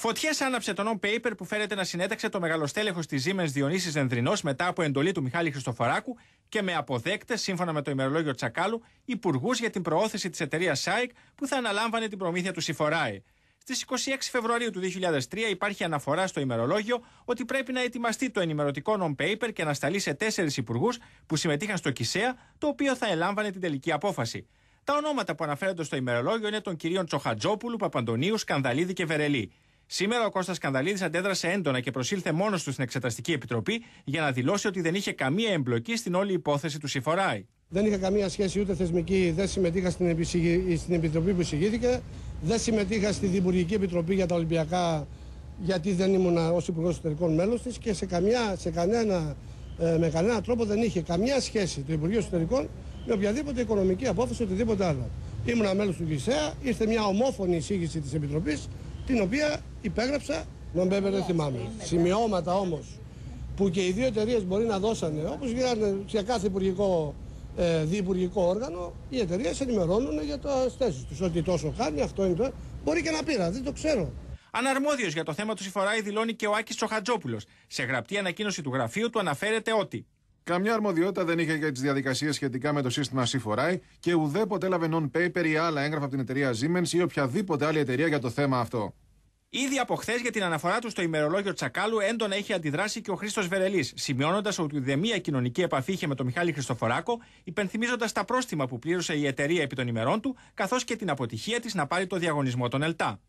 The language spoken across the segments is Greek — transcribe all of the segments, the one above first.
Φωτιές άναψε το non-paper που φέρεται να συνέταξε το μεγαλοστέλεχος της Siemens Διονύση Ενδρινό μετά από εντολή του Μιχάλη Χριστοφοράκου και με αποδέκτες, σύμφωνα με το ημερολόγιο Τσακάλου, υπουργούς για την προώθηση της εταιρείας SAIC που θα αναλάμβανε την προμήθεια του Σιφοράη. Στι 26 Φεβρουαρίου του 2003 υπάρχει αναφορά στο ημερολόγιο ότι πρέπει να ετοιμαστεί το ενημερωτικό non-paper και να σταλεί σε τέσσερις υπουργούς που συμμετείχαν στο ΚΙΣΕΑ, το οποίο θα ελάμβανε την τελική απόφαση. Τα ονόματα που αναφέρονται στο ημερολόγιο είναι των κυρίων Τσοχατζόπουλου, Παπαντονίου, Σκανδαλίδη και Βερελή. Σήμερα ο Κώστας Σκανδαλίδης αντέδρασε έντονα και προσήλθε μόνος του στην Εξεταστική Επιτροπή για να δηλώσει ότι δεν είχε καμία εμπλοκή στην όλη υπόθεση του Σιφοράη. Δεν είχα καμία σχέση ούτε θεσμική, δεν συμμετείχα στην, στην επιτροπή που εισηγήθηκε, δεν συμμετείχα στη Δημιουργική Επιτροπή για τα Ολυμπιακά γιατί δεν ήμουν ως Υπουργός Εσωτερικών μέλος της και σε, καμιά, σε κανένα, ε, με κανένα τρόπο δεν είχε καμιά σχέση το Υπουργείο Εσωτερικών με οποιαδήποτε οικονομική απόφαση οτιδήποτε άλλο. Ήμουνα μέλος του ΓΙΣΕΑ, ήρθε μια ομόφωνη εισήγηση της Επιτροπής την οποία υπέγραψα Να μπέμπε, δεν θυμάμαι. Σημειώματα όμως που και οι δύο εταιρείες μπορεί να δώσανε, όπως γίνανε σε κάθε υπουργικό, ε, διυπουργικό όργανο, οι εταιρείες ενημερώνουν για τα θέσεις τους ότι τόσο χάνει, αυτό είναι το... Μπορεί και να πήρα, δεν το ξέρω. Αναρμόδιος για το θέμα του Σιφοράη δηλώνει και ο Άκης Τσοχατζόπουλος. Σε γραπτή ανακοίνωση του γραφείου του αναφέρεται ότι. Καμιά αρμοδιότητα δεν είχε για τις διαδικασίες σχετικά με το σύστημα Σιφοράη και ουδέποτε έλαβε non-paper ή άλλα έγγραφα από την εταιρεία Siemens ή οποιαδήποτε άλλη εταιρεία για το θέμα αυτό. Ήδη από χθες για την αναφορά του στο ημερολόγιο Τσακάλου έντονα έχει αντιδράσει και ο Χρήστος Βερελής, σημειώνοντας ότι μία κοινωνική επαφή είχε με τον Μιχάλη Χριστοφοράκο, υπενθυμίζοντας τα πρόστιμα που πλήρωσε η εταιρεία επί των ημερών του, καθώς και την αποτυχία της να πάρει το διαγωνισμό των ΕΛΤΑ.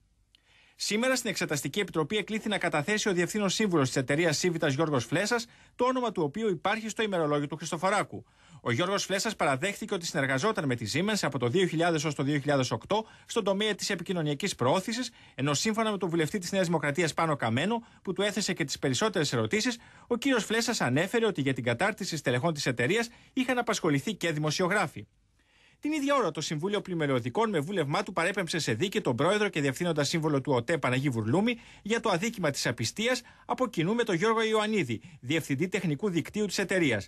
Σήμερα στην Εξεταστική Επιτροπή εκλήθη να καταθέσει ο Διευθύνων Σύμβουλος της εταιρείας Σίβητα Γιώργος Φλέσας, το όνομα του οποίου υπάρχει στο ημερολόγιο του Χριστοφοράκου. Ο Γιώργος Φλέσσα παραδέχθηκε ότι συνεργαζόταν με τη Siemens από το 2000 έως το 2008 στον τομέα της επικοινωνιακής προώθησης, ενώ σύμφωνα με τον βουλευτή της Νέας Δημοκρατίας Πάνο Καμένο, που του έθεσε και τις περισσότερες ερωτήσεις, ο κύριος Φλέσσα ανέφερε ότι για την κατάρτιση στελεχών της εταιρείας είχαν απασχοληθεί και δημοσιογράφοι. Την ίδια ώρα, το Συμβούλιο Πλημελιωδικών με βούλευμά του παρέπεμψε σε δίκη τον πρόεδρο και διευθύνοντα σύμβολο του ΟΤΕ Παναγί Βουρλούμη για το αδίκημα της απιστίας από κοινού με τον Γιώργο Ιωαννίδη, διευθυντή τεχνικού δικτύου της εταιρείας.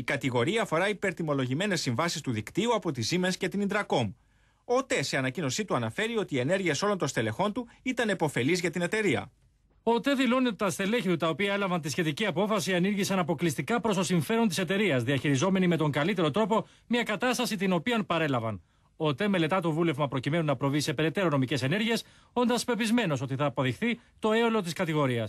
Η κατηγορία αφορά υπερτιμολογημένες συμβάσεις του δικτύου από τη Siemens και την Intracom. Ο ΤΕ σε ανακοίνωσή του αναφέρει ότι οι ενέργειες όλων των στελεχών του ήταν επωφελείς για την εταιρεία. Ο ΤΕ δηλώνει ότι τα στελέχη του τα οποία έλαβαν τη σχετική απόφαση ανήργησαν αποκλειστικά προς το συμφέρον της εταιρείας, διαχειριζόμενοι με τον καλύτερο τρόπο μια κατάσταση την οποία παρέλαβαν. Ο ΤΕ μελετά το βούλευμα προκειμένου να προβεί σε περαιτέρω νομικές ενέργειες, όντας πεπισμένος ότι θα αποδειχθεί το έολο της κατηγορίας.